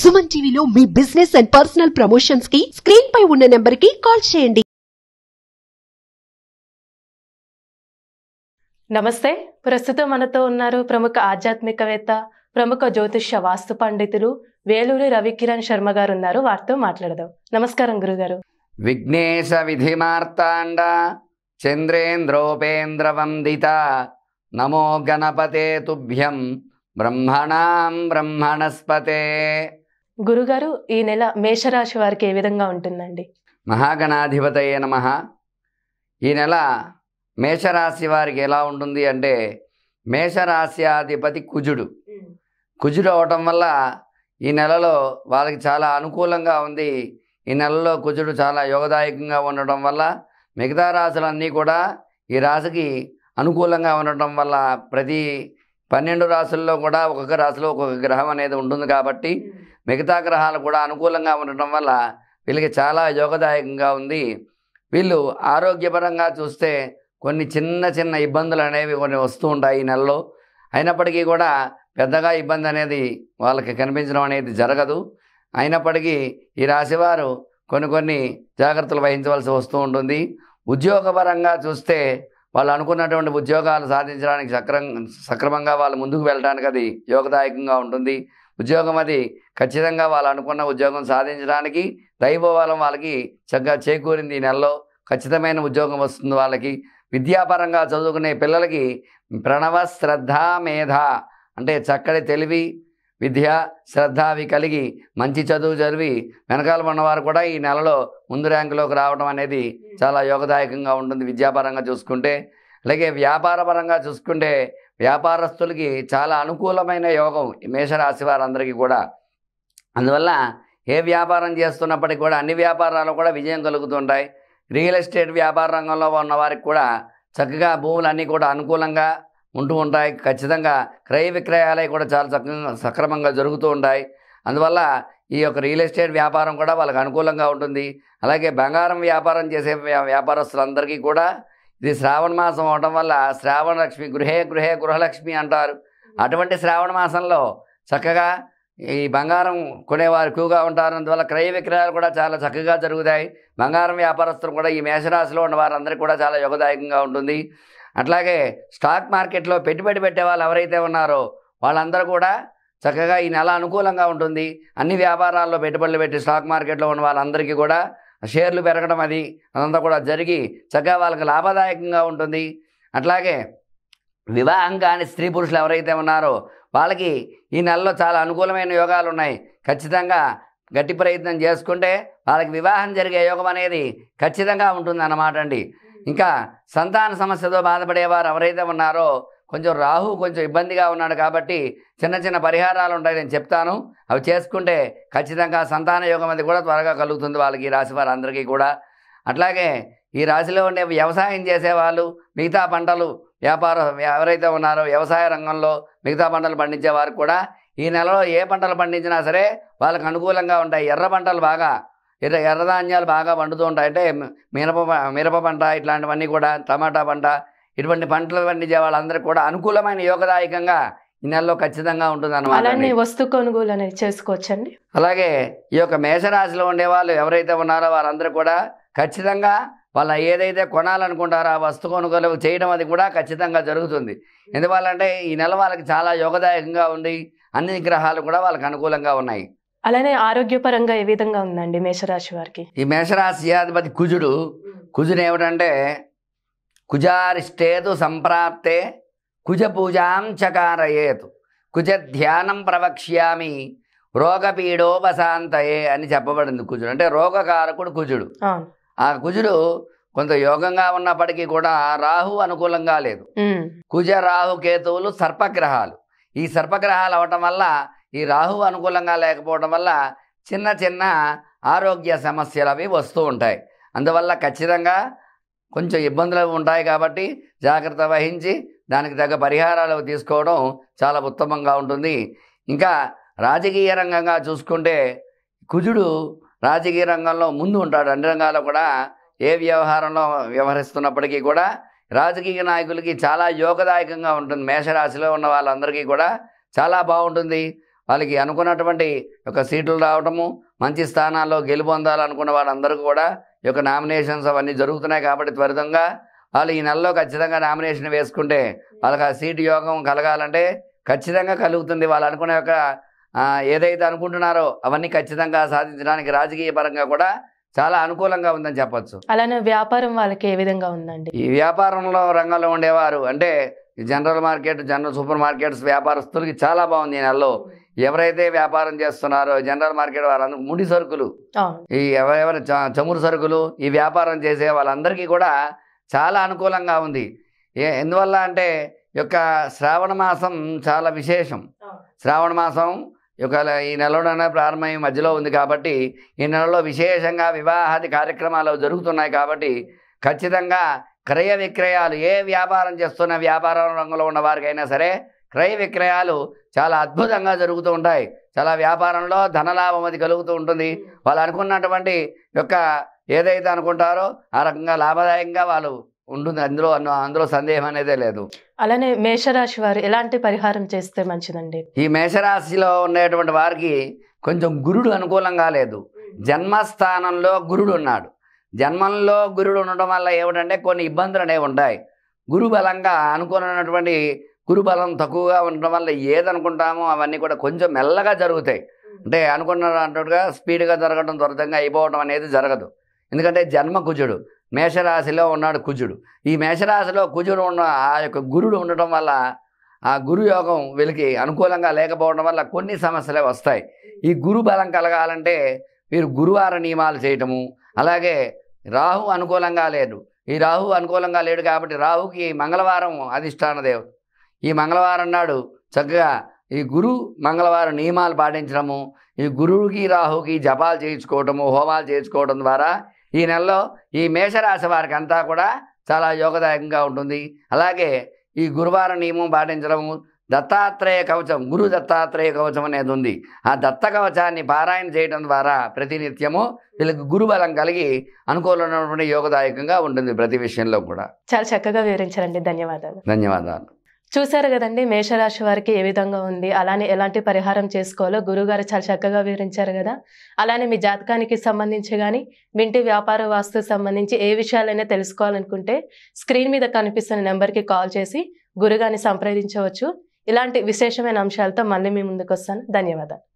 సుమన్ టీవీలో మీ business and personal promotions కి స్క్రీన్ పై ఉన్న నెంబర్ కి కాల్ చేయండి నమస్తే ప్రస్తుతం మనతో ఉన్నారు ప్రముఖ ఆధ్యాత్మికవేత్త ప్రముఖ జ్యోతిష్య వాస్తు పండితులు వేలూరి రవికిరణ్ శర్మ గారు ఉన్నారు వారితో మాట్లాడదాం నమస్కారం గురుగారు విఘ్నేశ విధి మార్తాండ చంద్రేంద్రోపేంద్ర వందిత నమో గణపతే తుభ్యం బ్రహ్మణాం బ్రహ్మణస్పతే గురుగారు ఈ నెల మేషరాశి వారికి ఏ విధంగా ఉంటుందండి మహాగణాధిపత నమ ఈ నెల మేషరాశి వారికి ఎలా ఉంటుంది అంటే మేషరాశ్యాధిపతి కుజుడు కుజుడు అవటం వల్ల ఈ నెలలో వాళ్ళకి చాలా అనుకూలంగా ఉంది ఈ నెలలో కుజుడు చాలా యోగదాయకంగా ఉండటం వల్ల మిగతా రాశులన్నీ కూడా ఈ రాశికి అనుకూలంగా ఉండటం వల్ల ప్రతి పన్నెండు రాసుల్లో కూడా ఒక్కొక్క రాశిలో ఒక్కొక్క గ్రహం అనేది ఉంటుంది కాబట్టి మిగతా గ్రహాలు కూడా అనుకూలంగా ఉండటం వల్ల వీళ్ళకి చాలా యోగదాయకంగా ఉంది వీళ్ళు ఆరోగ్యపరంగా చూస్తే కొన్ని చిన్న చిన్న ఇబ్బందులు అనేవి కొన్ని వస్తూ ఉంటాయి ఈ నెలలో అయినప్పటికీ కూడా పెద్దగా ఇబ్బంది అనేది వాళ్ళకి కనిపించడం అనేది జరగదు అయినప్పటికీ ఈ రాశివారు కొన్ని కొన్ని జాగ్రత్తలు వహించవలసి వస్తూ ఉంటుంది ఉద్యోగపరంగా చూస్తే వాళ్ళు అనుకున్నటువంటి ఉద్యోగాలు సాధించడానికి సక్రం సక్రమంగా వాళ్ళు ముందుకు వెళ్ళడానికి అది యోగదాయకంగా ఉంటుంది ఉద్యోగం అది ఖచ్చితంగా వాళ్ళు అనుకున్న ఉద్యోగం సాధించడానికి దైవబలం వాళ్ళకి చక్కగా చేకూరింది ఈ నెలలో ఖచ్చితమైన ఉద్యోగం వస్తుంది వాళ్ళకి విద్యాపరంగా చదువుకునే పిల్లలకి ప్రణవ శ్రద్ధ మేధ అంటే చక్కటి తెలివి విద్య శ్రద్ధ అవి కలిగి మంచి చదువు చదివి వెనకాల ఉన్నవారు కూడా ఈ నెలలో ముందు ర్యాంకులోకి రావడం అనేది చాలా యోగదాయకంగా ఉంటుంది విద్యాపరంగా చూసుకుంటే అలాగే వ్యాపారపరంగా చూసుకుంటే వ్యాపారస్తులకి చాలా అనుకూలమైన యోగం మేషరాశి వారందరికీ కూడా అందువల్ల ఏ వ్యాపారం చేస్తున్నప్పటికీ కూడా అన్ని వ్యాపారాలు కూడా విజయం కలుగుతుంటాయి రియల్ ఎస్టేట్ వ్యాపార రంగంలో ఉన్నవారికి కూడా చక్కగా భూములన్నీ కూడా అనుకూలంగా ఉంటూ ఉంటాయి ఖచ్చితంగా క్రయ విక్రయాలవి కూడా చాలా చక్కగా సక్రమంగా జరుగుతూ ఉంటాయి అందువల్ల ఈ యొక్క రియల్ ఎస్టేట్ వ్యాపారం కూడా వాళ్ళకి అనుకూలంగా ఉంటుంది అలాగే బంగారం వ్యాపారం చేసే వ్యాపారస్తులందరికీ కూడా ఇది శ్రావణ మాసం అవడం వల్ల శ్రావణ లక్ష్మి గృహే గృహే గృహలక్ష్మి అంటారు అటువంటి శ్రావణ మాసంలో చక్కగా ఈ బంగారం కొనేవారు ఎక్కువగా ఉంటారు అందువల్ల క్రయ విక్రయాలు కూడా చాలా చక్కగా జరుగుతాయి బంగారం వ్యాపారస్తులు కూడా ఈ మేషరాశిలో ఉన్న వారందరికీ కూడా చాలా యోగదాయకంగా ఉంటుంది అట్లాగే స్టాక్ మార్కెట్లో పెట్టుబడి పెట్టే వాళ్ళు ఎవరైతే ఉన్నారో వాళ్ళందరూ కూడా చక్కగా ఈ నెల అనుకూలంగా ఉంటుంది అన్ని వ్యాపారాల్లో పెట్టుబడులు పెట్టి స్టాక్ మార్కెట్లో ఉన్న వాళ్ళందరికీ కూడా షేర్లు పెరగడం అది అదంతా కూడా జరిగి చక్కగా వాళ్ళకి లాభదాయకంగా ఉంటుంది అట్లాగే వివాహం కాని స్త్రీ పురుషులు ఎవరైతే ఉన్నారో వాళ్ళకి ఈ నెలలో చాలా అనుకూలమైన యోగాలు ఉన్నాయి ఖచ్చితంగా గట్టి ప్రయత్నం చేసుకుంటే వాళ్ళకి వివాహం జరిగే యోగం అనేది ఖచ్చితంగా ఉంటుంది అన్నమాట అండి ఇంకా సంతాన సమస్యతో బాధపడేవారు ఎవరైతే ఉన్నారో కొంచెం రాహు కొంచెం ఇబ్బందిగా ఉన్నాడు కాబట్టి చిన్న చిన్న పరిహారాలు ఉంటాయి నేను చెప్తాను అవి చేసుకుంటే ఖచ్చితంగా సంతాన యోగం అది కూడా త్వరగా కలుగుతుంది వాళ్ళకి ఈ రాశి వారు అందరికీ కూడా అట్లాగే ఈ రాశిలో ఉండే వ్యవసాయం చేసేవాళ్ళు మిగతా పంటలు వ్యాపారం ఎవరైతే ఉన్నారో వ్యవసాయ రంగంలో మిగతా పంటలు పండించే వారు కూడా ఈ నెలలో ఏ పంటలు పండించినా సరే వాళ్ళకు అనుకూలంగా ఉంటాయి ఎర్ర పంటలు బాగా ఎర్ర ఎర్రధాన్యాలు బాగా పండుతూ ఉంటాయి అంటే మిరప మిరప పంట ఇట్లాంటివన్నీ కూడా టమాటా పంట ఇటువంటి పంటలు పండించే వాళ్ళందరికీ కూడా అనుకూలమైన యోగదాయకంగా ఈ నెలలో ఖచ్చితంగా ఉంటుంది అనమాట అలానే వస్తు కొనుగోలు అనేది చేసుకోవచ్చండి అలాగే ఈ యొక్క మేషరాశిలో వాళ్ళు ఎవరైతే ఉన్నారో వారందరూ కూడా ఖచ్చితంగా వాళ్ళ ఏదైతే కొనాలనుకుంటారో ఆ వస్తు కొనుగోలు చేయడం అది కూడా ఖచ్చితంగా జరుగుతుంది ఎందువల్లంటే ఈ నెల వాళ్ళకి చాలా యోగదాయకంగా ఉంది అన్ని గ్రహాలు కూడా వాళ్ళకి అనుకూలంగా ఉన్నాయి అలానే ఆరోగ్యపరంగా ఏ విధంగా ఉందండి మేషరాశి వారికి ఈ అధిపతి కుజుడు కుజుడు ఏమిటంటే కుజారిష్టేతు సంప్రాప్తే కుజ పూజాం చకారయేతు కుజ ధ్యానం ప్రవక్ష్యామి రోగపీడోపశాంతయే అని చెప్పబడింది కుజుడు అంటే రోగకారకుడు కుజుడు ఆ కుజుడు కొంత యోగంగా ఉన్నప్పటికీ కూడా రాహు అనుకూలంగా లేదు కుజ రాహు కేతువులు సర్పగ్రహాలు ఈ సర్పగ్రహాలు అవటం వల్ల ఈ రాహు అనుకూలంగా లేకపోవడం వల్ల చిన్న చిన్న ఆరోగ్య సమస్యలు అవి వస్తూ ఉంటాయి అందువల్ల ఖచ్చితంగా కొంచెం ఇబ్బందులు ఉంటాయి కాబట్టి జాగ్రత్త వహించి దానికి తగ్గ పరిహారాలు తీసుకోవడం చాలా ఉత్తమంగా ఉంటుంది ఇంకా రాజకీయ రంగంగా చూసుకుంటే కుజుడు రాజకీయ రంగంలో ముందు ఉంటాడు అన్ని రంగాల్లో కూడా ఏ వ్యవహారంలో వ్యవహరిస్తున్నప్పటికీ కూడా రాజకీయ నాయకులకి చాలా యోగదాయకంగా ఉంటుంది మేషరాశిలో ఉన్న వాళ్ళందరికీ కూడా చాలా బాగుంటుంది వాళ్ళకి అనుకున్నటువంటి యొక్క సీట్లు రావడము మంచి స్థానాల్లో గెలుపొందాలనుకున్న వాళ్ళందరూ కూడా యొక్క నామినేషన్స్ అవన్నీ జరుగుతున్నాయి కాబట్టి త్వరితంగా వాళ్ళు ఈ నెలలో ఖచ్చితంగా నామినేషన్ వేసుకుంటే వాళ్ళకి ఆ సీటు యోగం కలగాలంటే ఖచ్చితంగా కలుగుతుంది వాళ్ళు అనుకున్న యొక్క ఏదైతే అనుకుంటున్నారో అవన్నీ ఖచ్చితంగా సాధించడానికి రాజకీయ పరంగా కూడా చాలా అనుకూలంగా ఉందని చెప్పచ్చు అలానే వ్యాపారం వాళ్ళకి ఏ విధంగా ఉందండి ఈ వ్యాపారంలో రంగంలో ఉండేవారు అంటే general market general supermarkets వ్యాపారస్తులకి చాలా బాగుంది ఈ నెలలో ఎవరైతే వ్యాపారం చేస్తున్నారో జనరల్ మార్కెట్ వాళ్ళందరూ ముడి సరుకులు ఈ ఎవరెవరి చమురు సరుకులు ఈ వ్యాపారం చేసే వాళ్ళందరికీ కూడా చాలా అనుకూలంగా ఉంది ఏ ఎందువల్ల అంటే యొక్క శ్రావణ మాసం చాలా విశేషం శ్రావణ మాసం యొక్క ఈ నెలలోనే ప్రారంభమై మధ్యలో ఉంది కాబట్టి ఈ నెలలో విశేషంగా వివాహాది కార్యక్రమాలు జరుగుతున్నాయి కాబట్టి ఖచ్చితంగా క్రయ విక్రయాలు ఏ వ్యాపారం చేస్తున్న వ్యాపారం రంగంలో ఉన్న వారికైనా సరే క్రయ విక్రయాలు చాలా అద్భుతంగా జరుగుతూ ఉంటాయి చాలా వ్యాపారంలో ధనలాభం అది కలుగుతూ ఉంటుంది వాళ్ళు అనుకున్నటువంటి యొక్క ఏదైతే అనుకుంటారో ఆ రకంగా లాభదాయకంగా వాళ్ళు ఉంటుంది అందులో అందులో సందేహం అనేదే లేదు అలానే మేషరాశి వారు ఎలాంటి పరిహారం చేస్తే మంచిదండి ఈ మేషరాశిలో ఉండేటువంటి వారికి కొంచెం గురుడు అనుకూలంగా లేదు జన్మస్థానంలో గురుడు ఉన్నాడు జన్మంలో గురుడు ఉండడం వల్ల ఏమిటంటే కొన్ని ఇబ్బందులు అనేవి ఉంటాయి గురు బలంగా అనుకూలమైనటువంటి గురుబలం తక్కువగా ఉండడం వల్ల ఏదనుకుంటామో అవన్నీ కూడా కొంచెం మెల్లగా జరుగుతాయి అంటే అంటుగా స్పీడ్గా జరగడం త్వరితంగా అయిపోవడం అనేది జరగదు ఎందుకంటే జన్మ కుజుడు మేషరాశిలో ఉన్నాడు కుజుడు ఈ మేషరాశిలో కుజుడు ఉన్న ఆ యొక్క గురుడు ఉండటం వల్ల ఆ గురు యోగం వీళ్ళకి అనుకూలంగా లేకపోవడం వల్ల కొన్ని సమస్యలే వస్తాయి ఈ గురు బలం కలగాలంటే వీరు గురువార నియమాలు చేయటము అలాగే రాహు అనుకూలంగా లేదు ఈ రాహు అనుకూలంగా లేడు కాబట్టి రాహుకి మంగళవారం అధిష్టాన ఈ మంగళవారం నాడు చక్కగా ఈ గురు మంగళవారం నియమాలు పాటించడము ఈ గురువుకి రాహుకి జపాలు చేయించుకోవటము హోమాలు చేయించుకోవడం ద్వారా ఈ నెలలో ఈ మేషరాశి వారికి అంతా కూడా చాలా యోగదాయకంగా ఉంటుంది అలాగే ఈ గురువారం నియమం పాటించడము దత్తాత్రేయ కవచం గురు దత్తాత్రేయ కవచం అనేది ఉంది ఆ దత్త కవచాన్ని పారాయణ చేయడం ద్వారా ప్రతినిత్యము వీళ్ళకి గురుబలం కలిగి అనుకూలమైనటువంటి యోగదాయకంగా ఉంటుంది ప్రతి విషయంలో కూడా చాలా చక్కగా వివరించారండి ధన్యవాదాలు ధన్యవాదాలు చూశారు కదండి మేషరాశి వారికి ఏ విధంగా ఉంది అలానే ఎలాంటి పరిహారం చేసుకోవాలో గురుగారు చాలా చక్కగా వివరించారు కదా అలానే మీ జాతకానికి సంబంధించి కానీ వింటి వ్యాపార వాస్తు సంబంధించి ఏ విషయాలైనా తెలుసుకోవాలనుకుంటే స్క్రీన్ మీద కనిపిస్తున్న నెంబర్కి కాల్ చేసి గురుగారిని సంప్రదించవచ్చు ఇలాంటి విశేషమైన అంశాలతో మళ్ళీ మీ ముందుకు వస్తాను ధన్యవాదాలు